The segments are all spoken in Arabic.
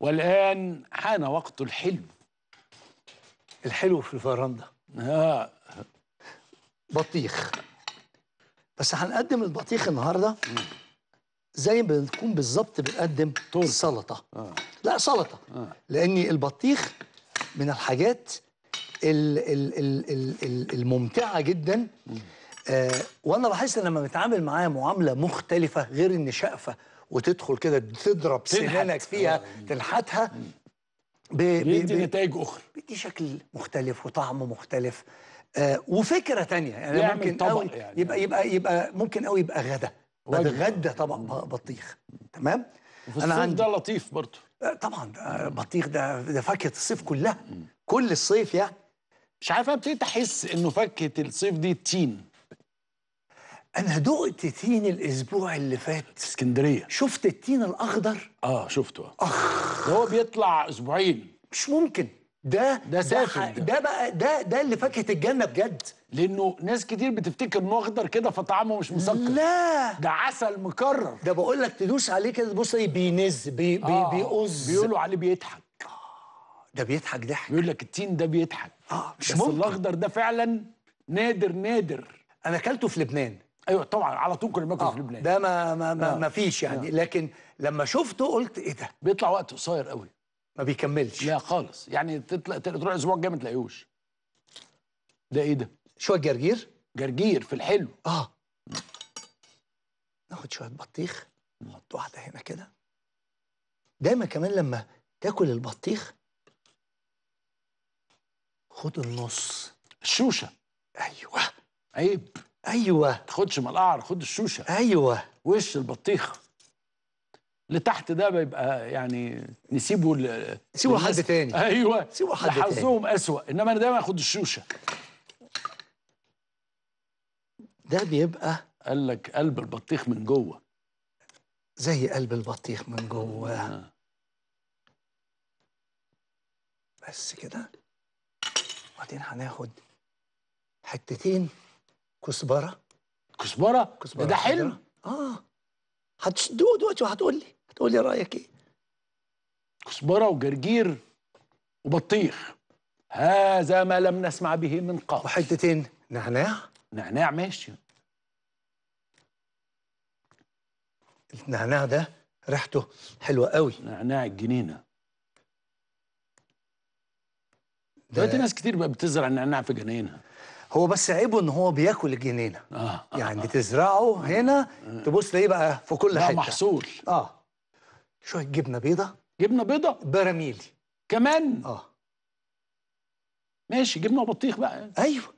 والآن حان وقت الحلو الحلو في الفرندا آه. بطيخ بس هنقدم البطيخ النهارده زي ما بنكون بالظبط بنقدم سلطه آه. لا سلطه آه. لان البطيخ من الحاجات الـ الـ الـ الـ الـ الممتعه جدا آه وانا لاحظت لما بتعامل معاه معامله مختلفه غير إن شقفة وتدخل كده تضرب سنانك فيها آه. تنحتها بيدي نتائج اخرى بيدي شكل مختلف وطعم مختلف آه وفكره ثانيه يعني ممكن طبق قوي يعني يبقى يبقى يبقى ممكن قوي يبقى غدا بتغدى طبق بطيخ تمام انا عندي ده لطيف برضه آه، طبعا آه، بطيخ ده ده فاكهه الصيف كلها كل الصيف يعني مش عارف ابتديت احس انه فاكهه الصيف دي تين انا دقت تين الاسبوع اللي فات في اسكندريه شفت التين الاخضر اه شفته اخ هو بيطلع اسبوعين مش ممكن ده ده ده, ده بقى ده ده اللي فاكهه الجنه بجد لانه ناس كتير بتفتكر انه اخضر كده فطعمه مش مسكر لا ده عسل مكرر ده بقول لك تدوس عليه كده تبص ايه بينز بي بي آه بيقز بيقولوا عليه بيضحك آه ده بيضحك ضحك بيقول لك التين ده بيضحك اه مش بس ممكن الاخضر ده فعلا نادر نادر انا اكلته في لبنان ايوه طبعا على طول كنا بناكل آه. في لبنان ده ما ما ما, آه. ما فيش يعني آه. لكن لما شفته قلت ايه ده بيطلع وقت قصير قوي ما بيكملش لا خالص يعني تطلع تروح اسبوع الجاي ما تلاقيهوش ده ايه ده شويه جرجير جرجير في الحلو اه ناخد شويه بطيخ نحط واحده هنا كده دايما كمان لما تاكل البطيخ خد النص الشوشه ايوه عيب ايوه تاخدش من القعر خد الشوشه ايوه وش البطيخ اللي تحت ده بيبقى يعني نسيبه ل... نسيبه لحد تاني ايوه نسيبه لحد تاني حظهم اسوء انما انا دايما اخد الشوشه ده بيبقى قال لك قلب البطيخ من جوه زي قلب البطيخ من جوه آه. بس كده وبعدين هناخد حتتين كسبرة كسبرة؟ كسبرة ده حلم اه هتشدوه دلوقتي وهتقول لي هتقول لي رايك ايه كسبرة وجرجير وبطيخ هذا ما لم نسمع به من قبل وحتتين نعناع نعناع ماشي النعناع ده ريحته حلوه قوي نعناع الجنينه دلوقتي ناس كتير بقى بتزرع النعناع في جناينها هو بس عيبه ان هو بياكل الجنينه آه. آه. آه. يعني آه. تزرعه هنا آه. تبص ليه بقى في كل حته محصول اه شويه جبنه بيضه جبنه بيضه براميلي كمان اه ماشي جبنه وبطيخ بقى ايوه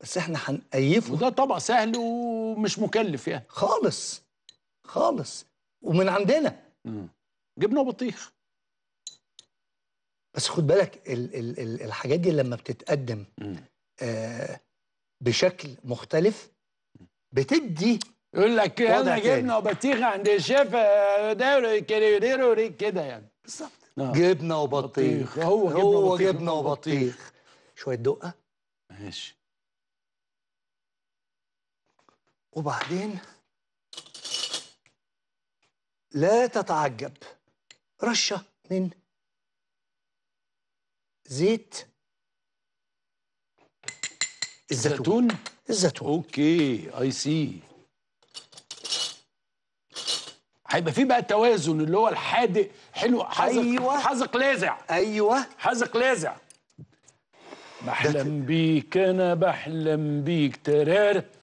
بس احنا هنقيفه وده طبق سهل ومش مكلف يعني خالص خالص ومن عندنا جبنه وبطيخ بس خد بالك ال ال ال الحاجات دي لما بتتقدم آه بشكل مختلف بتدي يقول لك انا جبنه وبطيخه عند الشيف آه، ده كده كده يعني بالظبط آه. جبنه وبطيخ هو جبنه هو وبطيخ جبنه وبطيخ شويه دقه ماشي وبعدين لا تتعجب رشه من زيت الزيتون الزيتون اوكي اي سي هيبقى في بقى توازن اللي هو الحادق حلو حزق أيوة. حزق لاذع ايوه حزق لاذع بحلم بيك انا بحلم بيك ترار